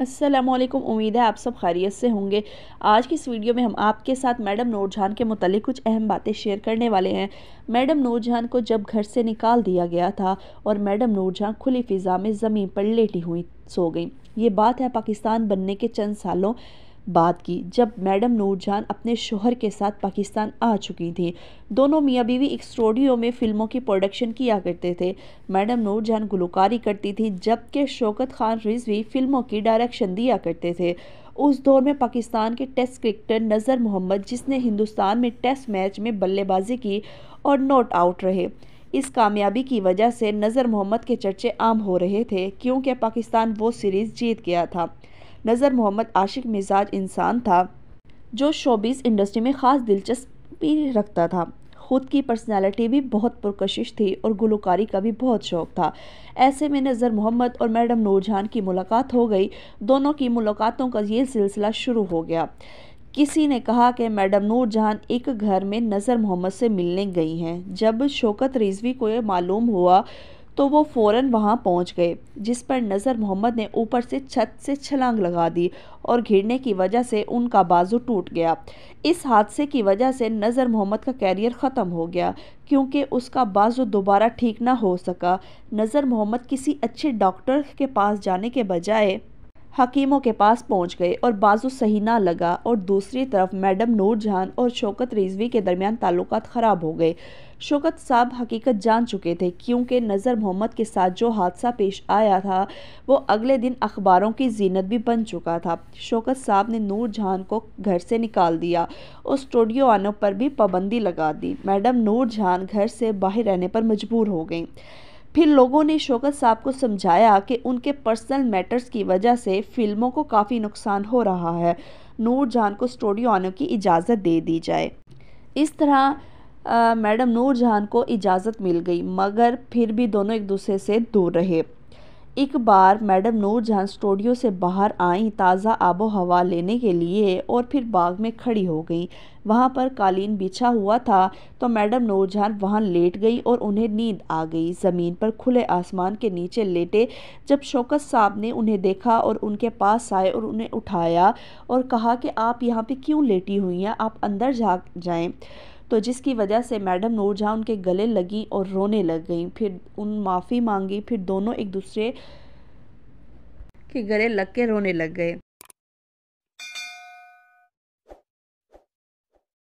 असलम उम्मीद है आप सब खैरियत से होंगे आज की इस वीडियो में हम आपके साथ मैडम नूरजहान के मतलब कुछ अहम बातें शेयर करने वाले हैं मैडम नूरजहान को जब घर से निकाल दिया गया था और मैडम नूरजहान खुली फ़िज़ा में ज़मीन पर लेटी हुई सो गई ये बात है पाकिस्तान बनने के चंद सालों बात की जब मैडम नूरजहान अपने शोहर के साथ पाकिस्तान आ चुकी थी दोनों मियाँ बीवी एक स्टूडियो में फ़िल्मों की प्रोडक्शन किया करते थे मैडम नूरजहान गुलकारी करती थी जबकि शौकत खान रिजवी फ़िल्मों की डायरेक्शन दिया करते थे उस दौर में पाकिस्तान के टेस्ट क्रिकेटर नज़र मोहम्मद जिसने हिंदुस्तान में टेस्ट मैच में बल्लेबाजी की और नॉट आउट रहे इस कामयाबी की वजह से नज़र मोहम्मद के चर्चे आम हो रहे थे क्योंकि पाकिस्तान वो सीरीज़ जीत गया था नज़र मोहम्मद आशिक मिजाज इंसान था जो शोबीज़ इंडस्ट्री में ख़ास दिलचस्पी रखता था खुद की पर्सनालिटी भी बहुत पुरकशिश थी और गुलकारी का भी बहुत शौक था ऐसे में नज़र मोहम्मद और मैडम नूरजहान की मुलाकात हो गई दोनों की मुलाकातों का ये सिलसिला शुरू हो गया किसी ने कहा कि मैडम नूरजहान एक घर में नज़र मोहम्मद से मिलने गई हैं जब शौकत रिजवी को यह मालूम हुआ तो वो फ़ौरन वहाँ पहुँच गए जिस पर नज़र मोहम्मद ने ऊपर से छत से छलांग लगा दी और घिरने की वजह से उनका बाजू टूट गया इस हादसे की वजह से नज़र मोहम्मद का कैरियर ख़त्म हो गया क्योंकि उसका बाजू दोबारा ठीक ना हो सका नज़र मोहम्मद किसी अच्छे डॉक्टर के पास जाने के बजाय हकीमों के पास पहुंच गए और बाजू सही ना लगा और दूसरी तरफ मैडम नूरजहान और शौकत रिजवी के दरमियान ताल्लुक ख़राब हो गए शौकत साहब हकीकत जान चुके थे क्योंकि नज़र मोहम्मद के साथ जो हादसा पेश आया था वो अगले दिन अखबारों की जीनत भी बन चुका था शौकत साहब ने नूर जहान को घर से निकाल दिया और स्टूडियो आने पर भी पाबंदी लगा दी मैडम नूर जहान घर से बाहर रहने पर मजबूर हो गई फिर लोगों ने शोकत साहब को समझाया कि उनके पर्सनल मैटर्स की वजह से फिल्मों को काफ़ी नुकसान हो रहा है नूर जहाँ को स्टूडियो आने की इजाज़त दे दी जाए इस तरह मैडम नूर जहान को इजाज़त मिल गई मगर फिर भी दोनों एक दूसरे से दूर रहे एक बार मैडम नूरजहां स्टूडियो से बाहर आईं ताज़ा आबो हवा लेने के लिए और फिर बाग में खड़ी हो गईं वहाँ पर कालीन बिछा हुआ था तो मैडम नूरजहां वहाँ लेट गई और उन्हें नींद आ गई ज़मीन पर खुले आसमान के नीचे लेटे जब शौकत साहब ने उन्हें देखा और उनके पास आए और उन्हें उठाया और कहा कि आप यहाँ पे क्यों लेटी हुई हैं आप अंदर जा जाएं तो जिसकी वजह से मैडम नूरजहाँ उनके गले लगी और रोने लग गई फिर उन माफ़ी मांगी फिर दोनों एक दूसरे के गले लग के रोने लग गए